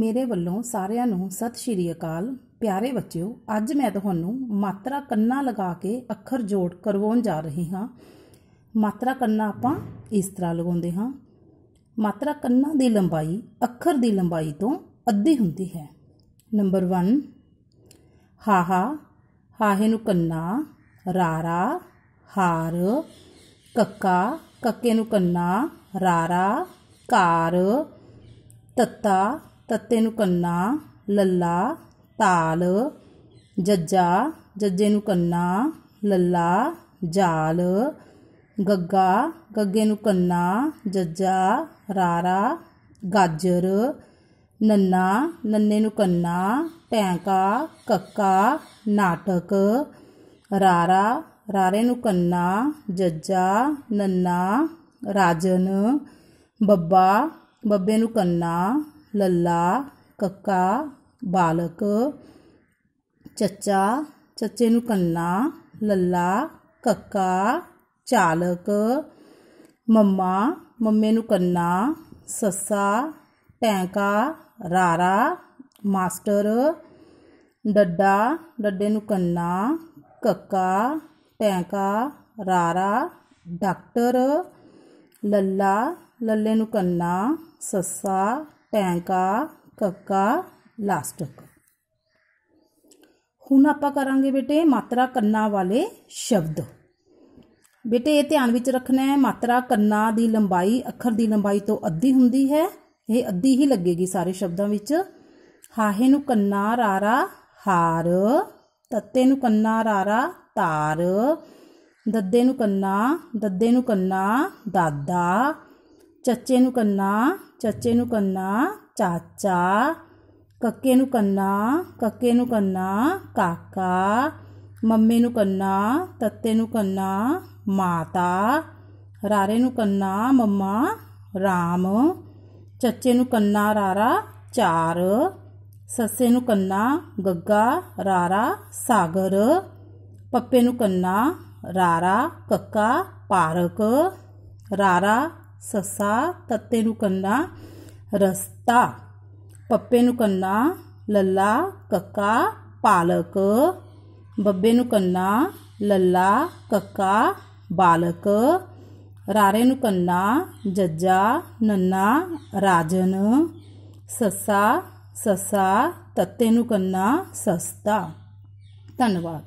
ਮੇਰੇ ਵੱਲੋਂ ਸਾਰਿਆਂ ਨੂੰ ਸਤਿ ਸ਼੍ਰੀ ਅਕਾਲ ਪਿਆਰੇ ਬੱਚਿਓ ਅੱਜ ਮੈਂ ਤੁਹਾਨੂੰ ਮਾਤਰਾ ਕੰਨਾ ਲਗਾ ਕੇ ਅੱਖਰ ਜੋੜ ਕਰਵਾਉਣ ਜਾ ਰਹੀ ਹਾਂ ਮਾਤਰਾ ਕੰਨਾ ਆਪਾਂ ਇਸ ਤਰ੍ਹਾਂ ਲਗਾਉਂਦੇ ਹਾਂ ਮਾਤਰਾ ਕੰਨਾ ਦੀ ਲੰਬਾਈ ਅੱਖਰ ਦੀ ਲੰਬਾਈ ਤੋਂ ਅੱਧੀ ਹੁੰਦੀ ਹੈ ਨੰਬਰ 1 ਹਾ ਹਾ ਹਾਹੇ ਨੂੰ ਕੰਨਾ ਰਾ ਰਾ ਹਾਰ ਕੱਕਾ ਕੱਕੇ ਨੂੰ ਕੰਨਾ ਰਾ ਰਾ ਕਾਰ ਤੱਤਾ ਤੱਤੇ ਨੂੰ ਕੰਨਾ ਲੱਲਾ ਤਾਲ ਜੱਜਾ ਜੱਜੇ ਨੂੰ ਕੰਨਾ ਲੱਲਾ ਜਾਲ ਗੱਗਾ ਗੱਗੇ ਨੂੰ ਕੰਨਾ ਜੱਜਾ ਰਾਰਾ ਗਾਜਰ ਨੰਨਾ ਨੰਨੇ ਨੂੰ ਕੰਨਾ ਟੈਂਕਾ ਕੱਕਾ ਨਾਟਕ ਰਾਰਾ ਰਾਰੇ ਨੂੰ ਕੰਨਾ ਜੱਜਾ ਨੰਨਾ ਰਾਜਨ ਬੱਬਾ ਬੱਬੇ ਨੂੰ ਕੰਨਾ लल्ला कक्का बालक चच्चा चच्चे कन्ना लल्ला कक्का चालक मम्मा मम्मे कन्ना सस्सा टैंका रारा मास्टर डड्डा डड्डे कन्ना कक्का टैंका रारा डॉक्टर लल्ला लल्ले कन्ना सस्सा ਟੈਂਕਾ ਕੱਕਾ ਲਾਸਟ ਹੁਣ ਆਪਾਂ ਕਰਾਂਗੇ ਬੇਟੇ ਮਾਤਰਾ ਕੰਨਾ ਵਾਲੇ ਸ਼ਬਦ ਬੇਟੇ ਇਹ ਧਿਆਨ ਵਿੱਚ ਰੱਖਣਾ ਹੈ ਮਾਤਰਾ ਕੰਨਾ ਦੀ ਲੰਬਾਈ ਅੱਖਰ ਦੀ ਲੰਬਾਈ ਤੋਂ ਅੱਧੀ ਹੁੰਦੀ ਹੈ ਇਹ ਅੱਧੀ ਹੀ ਲੱਗੇਗੀ ਸਾਰੇ ਸ਼ਬਦਾਂ ਵਿੱਚ ਹਾਹੇ ਨੂੰ ਕੰਨਾ ਰਾਰਾ ਹਾਰ ਤੱਤੇ ਨੂੰ ਕੰਨਾ ਰਾਰਾ ਤਾਰ ਦੱਦੇ ਨੂੰ ਕੰਨਾ ਦੱਦੇ ਨੂੰ ਕੰਨਾ ਦਾਦਾ ਚੱਚੇ ਨੂੰ ਕੰਨਾ ਚੱਚੇ ਨੂੰ ਕੰਨਾ ਚਾਚਾ ਕੱਕੇ ਨੂੰ ਕੰਨਾ ਕੱਕੇ ਨੂੰ ਕੰਨਾ ਕਾਕਾ ਮੰਮੀ ਨੂੰ ਕੰਨਾ ਤੱਤੇ ਨੂੰ ਕੰਨਾ ਮਾਤਾ ਰਾਰੇ ਨੂੰ ਕੰਨਾ ਮੰਮਾ ਰਾਮ ਚੱਚੇ ਨੂੰ ਕੰਨਾ ਰਾਰਾ ਚਾਰ ਸੱਸੇ ਨੂੰ ਕੰਨਾ ਗੱਗਾ ਰਾਰਾ ਸਾਗਰ ਪੱਪੇ ਨੂੰ ਕੰਨਾ ਰਾਰਾ ਕੱਕਾ ਪਾਰਕ ਰਾਰਾ સસા તત્તેનું કન્ના રસ્તા પપ્પેનું કન્ના લલ્લા કક્કા પાલક બબ્બેનું કન્ના લલ્લા કક્કા બાલક રારેનું કન્ના જજ્જા નન્ના રાજન સસા સસા તત્તેનું કન્ના સસ્તા ધન્યવાદ